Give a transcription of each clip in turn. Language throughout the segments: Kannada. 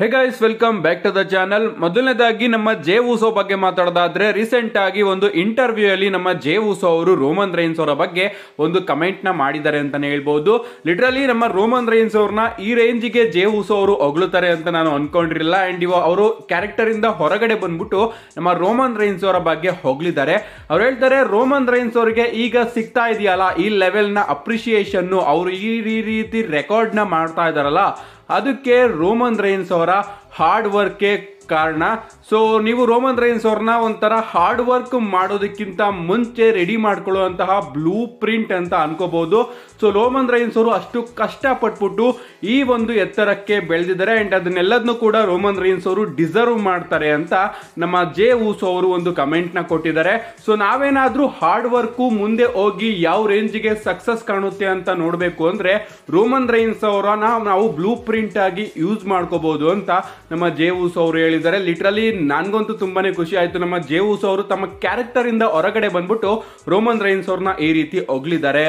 hey guys welcome back to the channel ಮೊದಲನೇದಾಗಿ ನಮ್ಮ ಜೇ ಊಸೋ ಬಗ್ಗೆ ಮಾತಾಡೋದಾದ್ರೆ ರೀಸೆಂಟ್ ಆಗಿ ಒಂದು ಇಂಟರ್ವ್ಯೂ ಅಲ್ಲಿ ನಮ್ಮ ಜೇ ಊಸೋ ಅವರು ರೋಮನ್ ರೈನ್ಸ್ ಅವರ ಬಗ್ಗೆ ಒಂದು ಕಮೆಂಟ್ ನ ಮಾಡಿದ್ದಾರೆ ಅಂತಾನೆ ಹೇಳ್ಬಹುದು ಲಿಟ್ರಲಿ ನಮ್ಮ ರೋಮನ್ ರೈನ್ಸ್ ಅವ್ರನ್ನ ಈ ರೇಂಜಿಗೆ ಜೇ ಊಸೋ ಅವರು ಹೊಗಳುತ್ತಾರೆ ಅಂತ ನಾನು ಅನ್ಕೊಂಡಿರಲಿಲ್ಲ ಅಂಡ್ ಇವ ಅವರು ಕ್ಯಾರೆಕ್ಟರ್ ಇಂದ ಹೊರಗಡೆ ಬಂದ್ಬಿಟ್ಟು ನಮ್ಮ ರೋಮನ್ ರೈನ್ಸ್ ಅವರ ಬಗ್ಗೆ ಹೊಗಳಿದ್ದಾರೆ ಅವ್ರು ಹೇಳ್ತಾರೆ ರೋಮನ್ ರೈನ್ಸ್ ಅವರಿಗೆ ಈಗ ಸಿಗ್ತಾ ಇದೆಯಲ್ಲ ಈ ಲೆವೆಲ್ ನ ಅಪ್ರಿಶಿಯೇಷನ್ ಅವರು ಈ ರೀತಿ ರೆಕಾರ್ಡ್ ನ ಮಾಡ್ತಾ ಇದಾರಲ್ಲ ಅದಕ್ಕೆ ರೋಮನ್ ರೈನ್ಸ್ ಅವರ ಹಾರ್ಡ್ ವರ್ಕೇ ಕಾರಣ ಸೊ ನೀವು ರೋಮನ್ ರೈನ್ಸ್ ಅವ್ರನ್ನ ಒಂಥರ ಹಾರ್ಡ್ ವರ್ಕ್ ಮಾಡೋದಕ್ಕಿಂತ ಮುಂಚೆ ರೆಡಿ ಮಾಡ್ಕೊಳ್ಳುವಂತಹ ಬ್ಲೂ ಪ್ರಿಂಟ್ ಅಂತ ಅನ್ಕೋಬಹುದು ಸೊ ರೋಮನ್ ರೈನ್ಸ್ ಅವರು ಅಷ್ಟು ಕಷ್ಟಪಟ್ಬಿಟ್ಟು ಈ ಒಂದು ಎತ್ತರಕ್ಕೆ ಬೆಳೆದಿದ್ದಾರೆ ಅಂಡ್ ಅದನ್ನೆಲ್ಲದನ್ನೂ ಕೂಡ ರೋಮನ್ ರೈನ್ಸ್ ಅವರು ಡಿಸರ್ವ್ ಮಾಡ್ತಾರೆ ಅಂತ ನಮ್ಮ ಜೆ ಊಸು ಅವರು ಒಂದು ಕಮೆಂಟ್ನ ಕೊಟ್ಟಿದ್ದಾರೆ ಸೊ ನಾವೇನಾದರೂ ಹಾರ್ಡ್ ವರ್ಕು ಮುಂದೆ ಹೋಗಿ ಯಾವ ರೇಂಜ್ಗೆ ಸಕ್ಸಸ್ ಕಾಣುತ್ತೆ ಅಂತ ನೋಡಬೇಕು ಅಂದರೆ ರೋಮನ್ ರೈನ್ಸ್ ಅವರನ್ನ ನಾವು ಬ್ಲೂ ಪ್ರಿಂಟ್ ಆಗಿ ಯೂಸ್ ಮಾಡ್ಕೋಬಹುದು ಅಂತ ನಮ್ಮ ಜೇವೂಸ್ ಅವರು ಹೇಳಿದ್ದಾರೆ ಲಿಟ್ರಲಿ ನನಗಂತೂ ತುಂಬಾನೇ ಖುಷಿ ಆಯಿತು ನಮ್ಮ ಜೇವೂಸ್ ಅವರು ತಮ್ಮ ಕ್ಯಾರೆಕ್ಟರಿಂದ ಹೊರಗಡೆ ಬಂದ್ಬಿಟ್ಟು ರೋಮನ್ ರೈನ್ಸ್ ಅವ್ರನ್ನ ಈ ರೀತಿ ಹೊಗಳಿದ್ದಾರೆ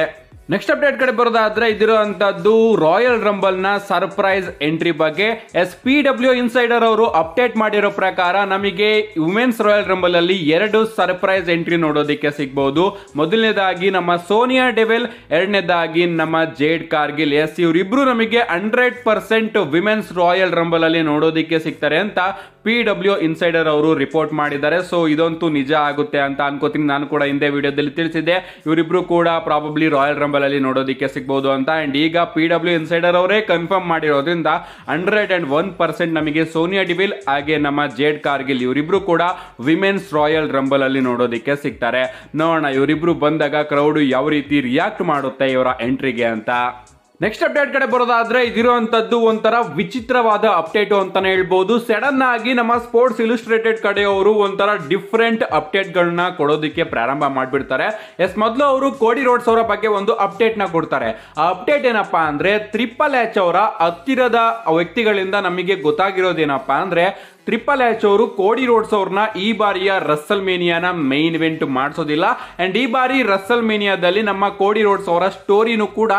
ನೆಕ್ಸ್ಟ್ ಅಪ್ಡೇಟ್ ಕಡೆ ಬರೋದಾದ್ರೆ ಇದಿರುವಂತದ್ದು ರಾಯಲ್ ರಂಬಲ್ ನ ಸರ್ಪ್ರೈಸ್ ಎಂಟ್ರಿ ಬಗ್ಗೆ ಎಸ್ ಪಿ ಡಬ್ಲ್ಯೂ ಇನ್ಸೈಡರ್ ಅವರು ಅಪ್ಡೇಟ್ ಮಾಡಿರೋ ಪ್ರಕಾರ ನಮಗೆ ವುಮೆನ್ಸ್ ರಾಯಲ್ ರಂಬಲ್ ಅಲ್ಲಿ ಎರಡು ಸರ್ಪ್ರೈಸ್ ಎಂಟ್ರಿ ನೋಡೋದಕ್ಕೆ ಸಿಗ್ಬಹುದು ಮೊದಲನೇದಾಗಿ ನಮ್ಮ ಸೋನಿಯಾ ಡೆವೆಲ್ ಎರಡನೇದಾಗಿ ನಮ್ಮ ಜೇಡ್ ಕಾರ್ಗಿಲ್ ಎಸ್ ಇವರಿಬ್ರು ನಮಗೆ hundred percent women's royal rumble ಅಲ್ಲಿ ನೋಡೋದಕ್ಕೆ ಸಿಗ್ತಾರೆ ಅಂತ ಪಿ ಡಬ್ಲ್ಯೂ ಇನ್ಸೈಡರ್ ಅವರು ರಿಪೋರ್ಟ್ ಮಾಡಿದ್ದಾರೆ ಸೊ ಇದಂತೂ ನಿಜ ಆಗುತ್ತೆ ಅಂತ ಅನ್ಕೋತೀನಿ ನಾನು ಕೂಡ ಹಿಂದೆ ವಿಡಿಯೋದಲ್ಲಿ ತಿಳಿಸಿದೆ ಇವರಿಬ್ರು ಕೂಡ ಪ್ರಾಬಬ್ಲಿ ರಾಯಲ್ ರಂಬಲ್ ಅಲ್ಲಿ ನೋಡೋದಕ್ಕೆ ಸಿಗ್ಬೋದು ಅಂತ ಅಂಡ್ ಈಗ ಪಿ ಡಬ್ಲ್ಯೂ ಇನ್ಸೈಡರ್ ಅವರೇ ಕನ್ಫರ್ಮ್ ಮಾಡಿರೋದ್ರಿಂದ ಹಂಡ್ರೆಡ್ ಅಂಡ್ ಒನ್ ಪರ್ಸೆಂಟ್ ನಮಗೆ ಸೋನಿಯಾ ಡಿವಿಲ್ ಹಾಗೆ ನಮ್ಮ ಜೇಡ್ ಕಾರ್ಗಿಲ್ ಇವರಿಬ್ರು ಕೂಡ ವಿಮೆನ್ಸ್ ರಾಯಲ್ ರಂಬಲ್ ಅಲ್ಲಿ ನೋಡೋದಕ್ಕೆ ಸಿಗ್ತಾರೆ ನೋಡೋಣ ಇವರಿಬ್ರು ಬಂದಾಗ ಕ್ರೌಡ್ ಯಾವ ರೀತಿ ರಿಯಾಕ್ಟ್ ಮಾಡುತ್ತೆ ಇವರ ಎಂಟ್ರಿಗೆ ಅಂತ ನೆಕ್ಸ್ಟ್ ಅಪ್ಡೇಟ್ ಕಡೆ ಬರೋದಾದ್ರೆ ಇದಿರುವಂತದ್ದು ಒಂಥರ ವಿಚಿತ್ರವಾದ ಅಪ್ಡೇಟ್ ಅಂತಾನೆ ಹೇಳ್ಬೋದು ಸಡನ್ ಆಗಿ ನಮ್ಮ ಸ್ಪೋರ್ಟ್ಸ್ ಇಲಿಸ್ಟ್ರೇಟೆಡ್ ಕಡೆಯವರು ಒಂಥರ ಡಿಫ್ರೆಂಟ್ ಅಪ್ಡೇಟ್ಗಳನ್ನ ಕೊಡೋದಕ್ಕೆ ಪ್ರಾರಂಭ ಮಾಡಿಬಿಡ್ತಾರೆ ಎಸ್ ಮೊದಲು ಅವರು ಕೋಡಿ ರೋಡ್ಸ್ ಅವರ ಬಗ್ಗೆ ಒಂದು ಅಪ್ಡೇಟ್ ನ ಕೊಡ್ತಾರೆ ಆ ಅಪ್ಡೇಟ್ ಏನಪ್ಪಾ ಅಂದ್ರೆ ತ್ರಿಪಲ್ ಎಚ್ ಅವರ ಹತ್ತಿರದ ವ್ಯಕ್ತಿಗಳಿಂದ ನಮಗೆ ಗೊತ್ತಾಗಿರೋದೇನಪ್ಪಾ ಅಂದ್ರೆ ಟ್ರಿಪಲ್ ಎಚ್ ಅವರು ಕೋಡಿ ರೋಡ್ಸ್ ಅವ್ರನ್ನ ಈ ಬಾರಿಯ ರಸ್ಸಲ್ ಮೇನಿಯಾನ ಮೈನ್ ಇವೆಂಟ್ ಮಾಡಿಸೋದಿಲ್ಲ ಅಂಡ್ ಈ ಬಾರಿ ರಸ್ಸಲ್ ಮೇನಿಯಾದಲ್ಲಿ ನಮ್ಮ ಕೋಡಿ ರೋಡ್ಸ್ ಅವರ ಸ್ಟೋರಿನೂ ಕೂಡ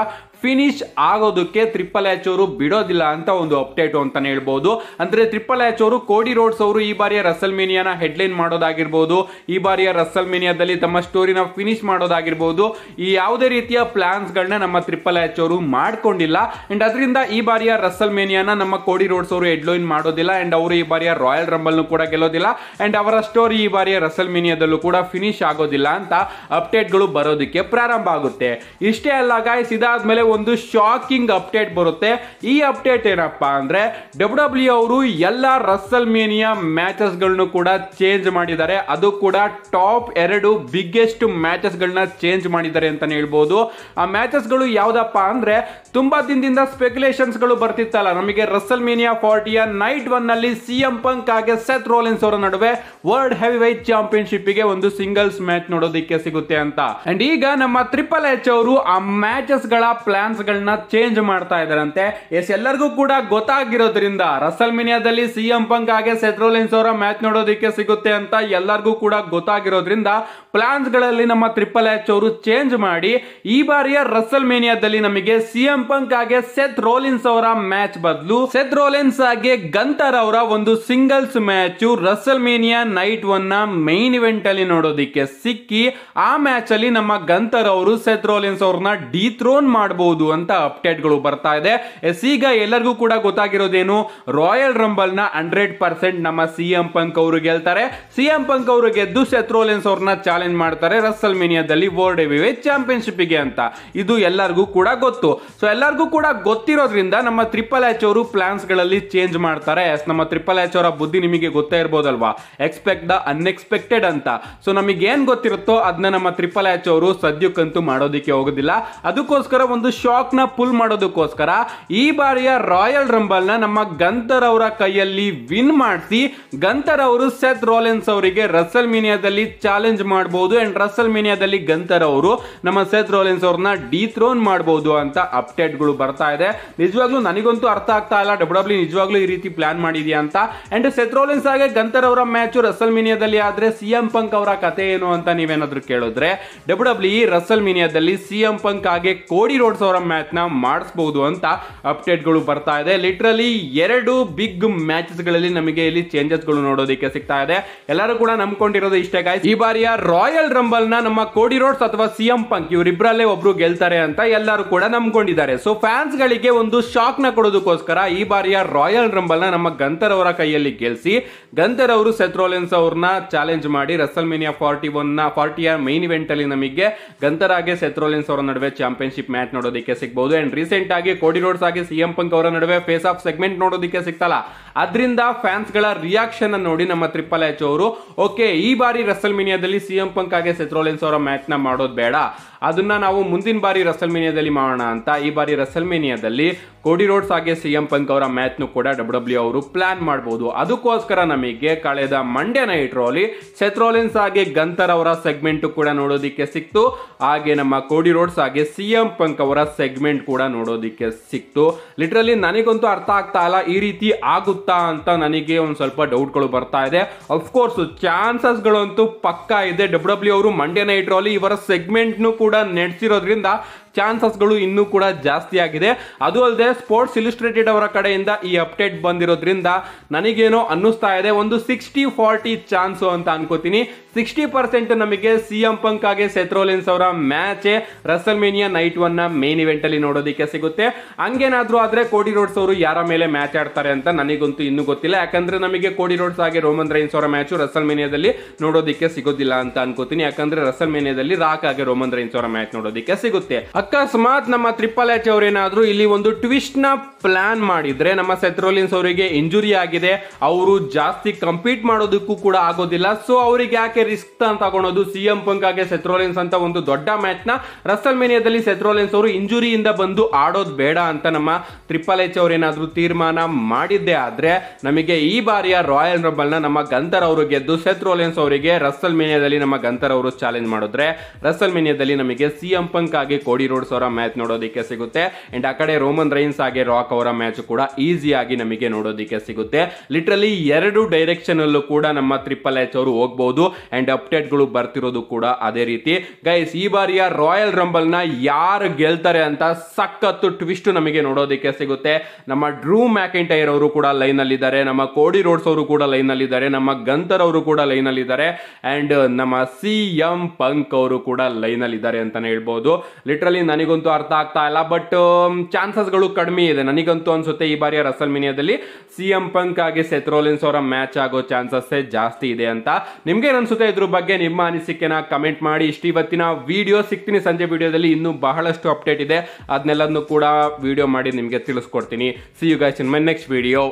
ಫಿನಿಶ್ ಆಗೋದಕ್ಕೆ ಟ್ರಿಪಲ್ ಹ್ಯಾಚ್ ಅವರು ಬಿಡೋದಿಲ್ಲ ಅಂತ ಒಂದು ಅಪ್ಡೇಟ್ ಅಂತಾನೆ ಹೇಳ್ಬೋದು ಅಂದ್ರೆ ಟ್ರಿಪಲ್ ಹ್ಯಾಚ್ ಅವರು ಕೋಡಿ ರೋಡ್ಸ್ ಅವರು ಈ ಬಾರಿಯ ರಸಲ್ ಮೇನಿಯಾನ ಹೆಡ್ಲೈನ್ ಮಾಡೋದಾಗಿರ್ಬೋದು ಈ ಬಾರಿಯ ರಸಲ್ ಮೇನಿಯಾದಲ್ಲಿ ತಮ್ಮ ಸ್ಟೋರಿನ ಫಿನಿಶ್ ಮಾಡೋದಾಗಿರ್ಬೋದು ಈ ಯಾವುದೇ ರೀತಿಯ ಪ್ಲಾನ್ಸ್ ಗಳನ್ನ ನಮ್ಮ ಟ್ರಿಪಲ್ ಹ್ಯಾಚ್ ಅವರು ಮಾಡ್ಕೊಂಡಿಲ್ಲ ಅಂಡ್ ಅದರಿಂದ ಈ ಬಾರಿಯ ರಸಲ್ ಮೇನಿಯಾನ ನಮ್ಮ ಕೋಡಿ ರೋಡ್ಸ್ ಅವರು ಹೆಡ್ಲೈನ್ ಮಾಡೋದಿಲ್ಲ ಅಂಡ್ ಅವರು ಈ ಬಾರಿಯ ರಾಯಲ್ ರಂಬಲ್ ಕೂಡ ಗೆಲ್ಲೋದಿಲ್ಲ ಅಂಡ್ ಅವರ ಸ್ಟೋರಿ ಈ ಬಾರಿಯ ರಸಲ್ ಮೇನಿಯಾದಲ್ಲೂ ಕೂಡ ಫಿನಿಶ್ ಆಗೋದಿಲ್ಲ ಅಂತ ಅಪ್ಡೇಟ್ಗಳು ಬರೋದಕ್ಕೆ ಪ್ರಾರಂಭ ಆಗುತ್ತೆ ಇಷ್ಟೇ ಅಲ್ಲ ಗಾಯ್ಸ್ ಇದಾದ್ಮೇಲೆ ಒಂದು ಶಾಕಿಂಗ್ ಅಪ್ಡೇಟ್ ಬರುತ್ತೆ ಈ ಅಪ್ಡೇಟ್ ಏನಪ್ಪಾ ಅಂದ್ರೆ ಡಬ್ಲ್ಯೂ ಡಬ್ಲ್ಯೂ e ಅವರು ಎಲ್ಲ ರಸ್ಸಲ್ ಮೇನಿಯಾ ಮ್ಯಾಚಸ್ ಗಳನ್ನು ಕೂಡ ಚೇಂಜ್ ಮಾಡಿದ್ದಾರೆ ಅದು ಕೂಡ ಟಾಪ್ ಎರಡು ಬಿಗ್ಗೆಸ್ಟ್ ಮ್ಯಾಚಸ್ ಗಳನ್ನ ಚೇಂಜ್ ಮಾಡಿದ್ದಾರೆ ಅಂತಾನೆ ಹೇಳ್ಬೋದು ಆ ಮ್ಯಾಚಸ್ ಗಳು ಯಾವ್ದಪ್ಪ ಅಂದ್ರೆ ತುಂಬಾ ದಿನದಿಂದ ಸ್ಪೆಕ್ಯುಲೇಷನ್ಸ್ ಗಳು ಬರ್ತಿತ್ತಲ್ಲ ನಮಗೆ ರಸ್ಸಲ್ ಮೇನಿಯಾ ಫಾರ್ಟಿಯ ನೈಟ್ ಒನ್ ನಲ್ಲಿ ಸಿಎಂ ಪಂಕ್ ಹಾಗೆ ಸೆತ್ ರೋಲಿನ್ಸ್ ಅವರ ನಡುವೆ ವರ್ಲ್ಡ್ ಹೆವಿ ವೈಟ್ ಚಾಂಪಿಯನ್ಶಿಪ್ ಗೆ ಒಂದು ಸಿಂಗಲ್ಸ್ ಮ್ಯಾಚ್ ನೋಡೋದಿಕ್ಕೆ ಸಿಗುತ್ತೆ ಅಂತ ಅಂಡ್ ಈಗ ನಮ್ಮ ಟ್ರಿಪಲ್ ಎಚ್ ಅವರು ಆ ಮ್ಯಾಚಸ್ ಗಳ ಪ್ಲಾನ್ ಪ್ಲಾನ್ಸ್ಗಳನ್ನ ಚೇಂಜ್ ಮಾಡ್ತಾ ಇದ್ದಾರಂತೆ ಎಸ್ ಎಲ್ಲರಿಗೂ ಕೂಡ ಗೊತ್ತಾಗಿರೋದ್ರಿಂದ ರಸಲ್ ಮಿನಿಯಾದಲ್ಲಿ ಸಿಎಂ ಪಂಕ್ ಹಾಗೆ ಸೆಟ್ರೋಲಿನ್ಸ್ ಅವರ ಮ್ಯಾಚ್ ನೋಡೋದಕ್ಕೆ ಸಿಗುತ್ತೆ ಅಂತ ಎಲ್ಲರಿಗೂ ಕೂಡ ಗೊತ್ತಾಗಿರೋದ್ರಿಂದ ಪ್ಲಾನ್ಸ್ ಗಳಲ್ಲಿ ನಮ್ಮ ಟ್ರಿಪಲ್ ಎಚ್ ಅವರು ಚೇಂಜ್ ಮಾಡಿ ಈ ಬಾರಿಯ ರಸಲ್ ಮೇನಿಯಾದಲ್ಲಿ ನಮಗೆ ಸಿಎಂ ಪಂಕ್ ಹಾಗೆ ಸೆತ್ ರೋಲಿನ್ಸ್ ಅವರ ಮ್ಯಾಚ್ ಬದಲು ಸೆತ್ ರೋಲಿನ್ಸ್ ಹಾಗೆ ಗಂತರ್ ಅವರ ಒಂದು singles match Wrestle Mania night one ನ ಮೈನ್ ಇವೆಂಟ್ ಅಲ್ಲಿ ನೋಡೋದಿಕ್ಕೆ ಸಿಕ್ಕಿ ಆ ಮ್ಯಾಚ್ ಅಲ್ಲಿ ನಮ್ಮ ಗಂತರ್ ಅವರು ಸೆತ್ ರೋಲಿನ್ಸ್ ಅವ್ರನ್ನ ಡಿಥ್ರೋನ್ ಮಾಡಬಹುದು ಆಗ್ಬೋದು ಅಂತ ಅಪ್ಡೇಟ್ಗಳು ಬರ್ತಾ ಇದೆ ಎಸ್ ಈಗ ಎಲ್ಲರಿಗೂ ಕೂಡ ಗೊತ್ತಾಗಿರೋದೇನು ರಾಯಲ್ ರಂಬಲ್ ನ ಹಂಡ್ರೆಡ್ ಪರ್ಸೆಂಟ್ ನಮ್ಮ ಸಿ ಪಂಕ್ ಅವರು ಗೆಲ್ತಾರೆ ಸಿ ಪಂಕ್ ಅವರು ಗೆದ್ದು ಸೆತ್ರೋಲೆನ್ಸ್ ಅವ್ರನ್ನ ಚಾಲೆಂಜ್ ಮಾಡ್ತಾರೆ ರಸ್ಸಲ್ ಮಿನಿಯಾದಲ್ಲಿ ವರ್ಲ್ಡ್ ಹೆವಿವೇ ಚಾಂಪಿಯನ್ಶಿಪ್ ಗೆ ಅಂತ ಇದು ಎಲ್ಲರಿಗೂ ಕೂಡ ಗೊತ್ತು ಸೊ ಎಲ್ಲರಿಗೂ ಕೂಡ ಗೊತ್ತಿರೋದ್ರಿಂದ ನಮ್ಮ ತ್ರಿಪಲ್ ಎಚ್ ಅವರು ಪ್ಲಾನ್ಸ್ ಗಳಲ್ಲಿ ಚೇಂಜ್ ಮಾಡ್ತಾರೆ ಎಸ್ ನಮ್ಮ ತ್ರಿಪಲ್ ಎಚ್ ಅವರ ಬುದ್ಧಿ ನಿಮಗೆ ಗೊತ್ತೇ ಇರ್ಬೋದಲ್ವಾ ಎಕ್ಸ್ಪೆಕ್ಟ್ ದ ಅನ್ಎಕ್ಸ್ಪೆಕ್ಟೆಡ್ ಅಂತ ಸೊ ನಮಗೆ ಏನ್ ಗೊತ್ತಿರುತ್ತೋ ಅದನ್ನ ನಮ್ಮ ತ್ರಿಪಲ್ ಎಚ್ ಅವರು ಸದ್ಯಕ್ಕಂತೂ ಮಾಡೋದಿಕ್ಕೆ ಹೋಗೋದಿಲ್ಲ ಅದಕ್ಕೋಸ್ಕರ ಒಂದು ಶಾಕ್ನ ಪುಲ್ ಮಾಡೋದಕ್ಕೋಸ್ಕರ ಈ ಬಾರಿಯ ರಾಯಲ್ ರಂಬಲ್ನ ನಮ್ಮ ಗಂಥರ್ ಅವರ ಕೈಯಲ್ಲಿ ವಿನ್ ಮಾಡಿಸಿ ಗಂತರ್ ಅವರು ಸೆತ್ ಅವರಿಗೆ ರಸಲ್ ಮೀನಿಯಾದಲ್ಲಿ ಚಾಲೆಂಜ್ ಮಾಡಬಹುದು ಅಂಡ್ ರಸಲ್ ಮೀನಿಯಾದಲ್ಲಿ ಗಂತರ್ ಅವರು ನಮ್ಮ ಸೆತ್ ರೋಲೆನ್ಸ್ ಅವ್ರನ್ನ ಡಿಥ್ರೋನ್ ಮಾಡಬಹುದು ಅಂತ ಅಪ್ಡೇಟ್ಗಳು ಬರ್ತಾ ಇದೆ ನಿಜವಾಗ್ಲೂ ನನಗಂತೂ ಅರ್ಥ ಆಗ್ತಾ ಇಲ್ಲ ಡಬ್ಲ್ಯೂ ಡಬ್ಲ್ಯೂ e ನಿಜವಾಗ್ಲೂ ಈ ರೀತಿ ಪ್ಲಾನ್ ಮಾಡಿದೆಯಾ ಅಂತ ಅಂಡ್ ಸೆತ್ ರೋಲೆನ್ಸ್ ಹಾಗೆ ಗಂಥರ್ ಅವರ ಮ್ಯಾಚ್ ರಸಲ್ ಮೀನಿಯಾದಲ್ಲಿ ಆದ್ರೆ ಸಿ ಎಂ ಪಂಕ್ ಅವರ ಕತೆ ಏನು ಅಂತ ನೀವೇನಾದ್ರೂ ಕೇಳಿದ್ರೆ ಡಬ್ಲ್ಯೂ ಡಬ್ಲ್ಯೂ ರಸಲ್ ಮೀನಿಯಾದಲ್ಲಿ ಸಿ ಎಂ ಪಂಕ್ ಹಾಗೆ ಕೋಡಿ ರೋಡ್ಸ್ ಸಾವಿರ ಮ್ಯಾಚ್ ನ ಮಾಡಿಸಬಹುದು ಅಂತ ಅಪ್ಡೇಟ್ಗಳು ಬರ್ತಾ ಇದೆ ಲಿಟ್ರಲಿ ಎರಡು ಬಿಗ್ ಮ್ಯಾಚಸ್ ಗಳಲ್ಲಿ ನಮಗೆ ಇಲ್ಲಿ ಚೇಂಜಸ್ ಗಳು ನೋಡೋದಕ್ಕೆ ಸಿಗ್ತಾ ಇದೆ ಎಲ್ಲರೂ ಕೂಡ ನಂಬ್ಕೊಂಡಿರೋದು ಇಷ್ಟೇ ಗಾಯ್ಸ್ ಈ ಬಾರಿಯ ರಾಯಲ್ ರಂಬಲ್ ನ ನಮ್ಮ ಕೋಡಿ ರೋಡ್ಸ್ ಅಥವಾ ಸಿಎಂ ಪಂಕ್ ಇವರಿಬ್ಬರಲ್ಲೇ ಒಬ್ರು ಗೆಲ್ತಾರೆ ಅಂತ ಎಲ್ಲರೂ ಕೂಡ ನಂಬ್ಕೊಂಡಿದ್ದಾರೆ ಸೊ ಫ್ಯಾನ್ಸ್ ಗಳಿಗೆ ಒಂದು ಶಾಕ್ ನ ಕೊಡೋದಕ್ಕೋಸ್ಕರ ಈ ಬಾರಿಯ ರಾಯಲ್ ರಂಬಲ್ ನ ನಮ್ಮ ಗಂತರ್ ಅವರ ಕೈಯಲ್ಲಿ ಗೆಲ್ಸಿ ಗಂತರ್ ಅವರು ಸೆತ್ರೋಲೆನ್ಸ್ ಅವ್ರನ್ನ ಚಾಲೆಂಜ್ ಮಾಡಿ ರಸಲ್ ಮೇನಿಯಾ ಫಾರ್ಟಿ ಒನ್ ನ ಫಾರ್ಟಿಯ ಮೈನ್ ಇವೆಂಟ್ ಅಲ್ಲಿ ನಮಗೆ ಗಂತರಾಗೆ ಹಾಗೆ ಅವರ ನಡುವೆ ಚಾಂಪಿಯನ್ಶಿಪ್ ಮ್ಯಾಚ್ ನೋಡೋದು ನೋಡೋದಕ್ಕೆ ಸಿಗ್ಬಹುದು ಅಂಡ್ ರೀಸೆಂಟ್ ಆಗಿ ಕೋಡಿ ರೋಡ್ಸ್ ಆಗಿ ಸಿಎಂ ಪಂಕ್ ಅವರ ನಡುವೆ ಫೇಸ್ ಆಫ್ ಸೆಗ್ಮೆಂಟ್ ನೋಡೋದಿಕ್ಕೆ ಸಿಗ್ತಲ್ಲ ಅದರಿಂದ ಫ್ಯಾನ್ಸ್ ಗಳ ರಿಯಾಕ್ಷನ್ ನೋಡಿ ನಮ್ಮ ತ್ರಿಪಲ್ ಎಚ್ ಅವರು ಓಕೆ ಈ ಬಾರಿ ರಸಲ್ ಮೀನಿಯಾದಲ್ಲಿ ಸಿಎಂ ಪಂಕ್ ಆಗಿ ಸೆತ್ರೋಲೆನ್ಸ್ ಅವರ ಮ್ಯಾಚ್ ನ ಮಾಡೋದು ಬೇಡ ಅದನ್ನ ನಾವು ಮುಂದಿನ ಬಾರಿ ರಸಲ್ ಮೀನಿಯಾದಲ್ಲಿ ಮಾಡೋಣ ಅಂತ ಈ ಬಾರಿ ರಸಲ್ ಮೀನಿಯಾದಲ್ಲಿ ಕೋಡಿ ರೋಡ್ಸ್ ಹಾಗೆ ಸಿಎಂ ಪಂಕ್ ಅವರ ನು ಕೂಡ ಡಬ್ಲ್ಯೂ ಡಬ್ಲ್ಯೂ e ಅವರು ಪ್ಲಾನ್ ಮಾಡಬಹುದು ಅದಕ್ಕೋಸ್ಕರ ನಮಗೆ ಕಳೆದ ಮಂಡ್ಯ ನೈಟ್ ರೋಲಿ ಸೆತ್ರೋಲೆನ್ಸ್ ಹಾಗೆ ಗಂತರ್ ಅವರ ಸೆಗ್ಮೆಂಟ್ ಕೂಡ ನೋಡೋದಿಕ್ಕೆ ಸಿಕ್ತು ಹಾಗೆ ನಮ್ಮ ಕೋಡಿ ರೋಡ್ಸ್ ಹಾಗೆ ಸಿಎಂ ಪಂಕ್ ಅವರ ಸೆಗ್ಮೆಂಟ್ ಕೂಡ ನೋಡೋದಿಕ್ಕೆ ಸಿಕ್ತು ಲಿಟ್ರಲಿ ನನಗಂತೂ ಅರ್ಥ ಆಗ್ತಾ ಇಲ್ಲ ಈ ರೀತಿ ಆಗುತ್ತಾ ಅಂತ ನನಗೆ ಒಂದು ಸ್ವಲ್ಪ ಡೌಟ್ಗಳು ಬರ್ತಾ ಇದೆ ಅಫ್ಕೋರ್ಸ್ ಚಾನ್ಸಸ್ಗಳಂತೂ ಪಕ್ಕಾ ಇದೆ ಡಬ್ಲ್ಯೂ ಡಬ್ಲ್ಯೂ ಅವರು ಮಂಡ್ಯ ನೈಟ್ ಅಲ್ಲಿ ಇವರ ಸೆಗ್ಮೆಂಟ್ನು ಕೂಡ ನಡೆಸಿರೋದ್ರಿಂದ ಚಾನ್ಸಸ್ಗಳು ಇನ್ನೂ ಕೂಡ ಜಾಸ್ತಿ ಆಗಿದೆ ಅದು ಅಲ್ಲದೆ ಸ್ಪೋರ್ಟ್ಸ್ ಇಲಿಸ್ಟ್ರೇಟೆಡ್ ಅವರ ಕಡೆಯಿಂದ ಈ ಅಪ್ಡೇಟ್ ಬಂದಿರೋದ್ರಿಂದ ನನಗೇನೋ ಅನ್ನಿಸ್ತಾ ಇದೆ ಒಂದು ಸಿಕ್ಸ್ಟಿ ಫಾರ್ಟಿ ಚಾನ್ಸು ಅಂತ ಅನ್ಕೋತೀನಿ ಸಿಕ್ಸ್ಟಿ ಪರ್ಸೆಂಟ್ ನಮಗೆ ಸಿ ಎಂ ಪಂಕ್ ಆಗಿ ಸೆತ್ರೋಲಿನ್ಸ್ ಅವರ match Wrestle Mania night one ನ ಮೇನ್ ಇವೆಂಟ್ ಅಲ್ಲಿ ನೋಡೋದಕ್ಕೆ ಸಿಗುತ್ತೆ ಹಂಗೇನಾದ್ರೂ ಆದ್ರೆ ಕೋಡಿ ರೋಡ್ಸ್ ಅವರು ಯಾರ ಮೇಲೆ ಮ್ಯಾಚ್ ಆಡ್ತಾರೆ ಅಂತ ನನಗಂತೂ ಇನ್ನೂ ಗೊತ್ತಿಲ್ಲ ಯಾಕಂದ್ರೆ ನಮಗೆ ಕೋಡಿ ರೋಡ್ಸ್ ಹಾಗೆ ರೋಮನ್ ರೈನ್ಸ್ ಅವರ ಮ್ಯಾಚ್ ರಸಲ್ ಮೇನಿಯಾದಲ್ಲಿ ನೋಡೋದಕ್ಕೆ ಸಿಗೋದಿಲ್ಲ ಅಂತ ಅನ್ಕೋತೀನಿ ಯಾಕಂದ್ರೆ ರಸಲ್ ಮೇನಿಯಾದಲ್ಲಿ ರಾಕ್ ಆಗಿ ರೋಮನ್ ರೈನ್ಸ್ ಅವರ ಮ್ಯಾಚ್ ನೋಡೋದಿಕ್ಕೆ ಸಿಗುತ್ತೆ ಅಕಸ್ಮಾತ್ ನಮ್ಮ ತ್ರಿಪಲ್ ಎಚ್ ಅವರೇನಾದರೂ ಇಲ್ಲಿ ಒಂದು ಟ್ವಿಸ್ಟ್ ನ ಪ್ಲಾನ್ ಮಾಡಿದ್ರೆ ನಮ್ಮ ಸೆತ್ರೋಲಿನ್ಸ್ ಅವರಿಗೆ ಇಂಜುರಿ ಆಗಿದೆ ಅವರು ಜಾಸ್ತಿ ಕಂಪೀಟ್ ಮಾಡೋದಕ್ಕೂ ಕೂಡ ಆಗೋದಿಲ್ಲ ಸೊ ಅವರಿಗೆ ಯಾಕೆ ರಿಸ್ಕ್ ತಗೊಳೋದು ಸಿ ಎಂ ಪಂಕಾಗೆ ಸೆತ್ರೋಲಿನ್ಸ್ ಅಂತ ಒಂದು ದೊಡ್ಡ ಮ್ಯಾಚ್ ನ ರಸಲ್ ಮೇನಿಯಾದಲ್ಲಿ ಸೆತ್ರೋಲಿನ್ಸ್ ಅವರು ಇಂಜುರಿಯಿಂದ ಬಂದು ಆಡೋದು ಬೇಡ ಅಂತ ನಮ್ಮ ತ್ರಿಪಲ್ ಎಚ್ ಏನಾದ್ರು ತೀರ್ಮಾನ ಮಾಡಿದ್ದೆ ಆದ್ರೆ ನಮಗೆ ಈ ಬಾರಿಯ ರಾಯಲ್ ನ ನಮ್ಮ ಗಂತರ್ ಅವರು ಗೆದ್ದು ಸೆತ್ರೋಲಿನ್ಸ್ ಅವರಿಗೆ ರಸ್ಸಲ್ ಮೇನಿಯಾದಲ್ಲಿ ನಮ್ಮ ಗಂತರ್ ಅವರು ಚಾಲೆಂಜ್ ಮಾಡಿದ್ರೆ ರಸ್ಸಲ್ ಮೇನಿಯಾದಲ್ಲಿ ನಮಗೆ ಸಿ ಎಂ ಪಂಕ್ ಆಗಿ ಕೋಡಿ ರೂಡ್ಸ್ ಅವರ ಮ್ಯಾಚ್ ನೋಡೋದಕ್ಕೆ ಸಿಗುತ್ತೆ ಅಂಡ್ ಆ ಕಡೆ ರೋಮನ್ ರೈನ್ಸ್ ಹಾಗೆ ರಾಕ್ ಅವರ ಮ್ಯಾಚ್ ಕೂಡ ಈಸಿಯಾಗಿ ನಮಗೆ ನೋಡೋದಕ್ಕೆ ಸಿಗುತ್ತೆ ಲಿಟ್ರಲಿ ಎರಡು ಡೈರೆಕ್ಷನ್ ಅಲ್ಲೂ ಕೂಡ ನಮ್ಮ ಟ್ರಿಪಲ್ ಎಚ್ ಅವರು ಹೋಗಬಹುದು ಅಂಡ್ ಅಪ್ಡೇಟ್ ಗಳು ಬರ್ತಿರೋದು ಕೂಡ ಅದೇ ರೀತಿ ಗೈಸ್ ಈ ಬಾರಿಯ ರಾಯಲ್ ರಂಬಲ್ ನ ಯಾರು ಗೆಲ್ತಾರೆ ಅಂತ ಸಖತ್ತು ಟ್ವಿಸ್ಟ್ ನಮಗೆ ನೋಡೋದಕ್ಕೆ ಸಿಗುತ್ತೆ ನಮ್ಮ ಡ್ರೂ ಮ್ಯಾಕೆಂಟೈರ್ ಅವರು ಕೂಡ ಲೈನ್ ಅಲ್ಲಿ ಇದ್ದಾರೆ ನಮ್ಮ ಕೋಡಿ ರೋಡ್ಸ್ ಅವರು ಕೂಡ ಲೈನ್ ಅಲ್ಲಿ ಇದ್ದಾರೆ ನಮ್ಮ ಗಂತರ್ ಅವರು ಕೂಡ ಲೈನ್ ಅಲ್ಲಿ ಇದ್ದಾರೆ ಅಂಡ್ ನಮ್ಮ ಸಿ ಎಂ ಪಂಕ್ ಅವರು ಕೂಡ ಲೈನ್ ಅಲ್ಲಿ ಇದ್ದಾರೆ ಅಂತಾನೆ ಹೇಳ್ಬಹುದು ಲಿಟ್ರಲಿ ನನಗಂತೂ ಅರ್ಥ ಆಗ್ತಾ ಇಲ್ಲ ಬಟ್ ಚಾನ್ಸಸ್ಗಳು ಕಡಿಮೆ ಇದೆ ನನಗಂತೂ ಅನ್ಸುತ್ತೆ ಈ ಬಾರಿಯ ರಸಲ್ ಮಿನಿಯಾದಲ್ಲಿ ಸಿ ಎಂ ಪಂಕ್ ಆಗಿ ಸೆತ್ರೋಲಿನ್ಸ್ ಅವರ ಮ್ಯಾಚ್ ಆಗೋ ಚಾನ್ಸಸ್ಸೇ ಜಾಸ್ತಿ ಇದೆ ಅಂತ ನಿಮ್ಗೆ ಅನ್ಸುತ್ತೆ ಇದ್ರ ಬಗ್ಗೆ ನಿಮ್ಮ ಅನಿಸಿಕೆನ ಕಮೆಂಟ್ ಮಾಡಿ ಇಷ್ಟು ಇವತ್ತಿನ ವಿಡಿಯೋ ಸಿಗ್ತೀನಿ ಸಂಜೆ ವಿಡಿಯೋದಲ್ಲಿ ಇನ್ನೂ ಬಹಳಷ್ಟು ಅಪ್ಡೇಟ್ ಇದೆ ಅದನ್ನೆಲ್ಲದನ್ನು ಕೂಡ ವಿಡಿಯೋ ಮಾಡಿ ನಿಮಗೆ ತಿಳಿಸ್ಕೊಡ್ತೀನಿ see you guys in my next video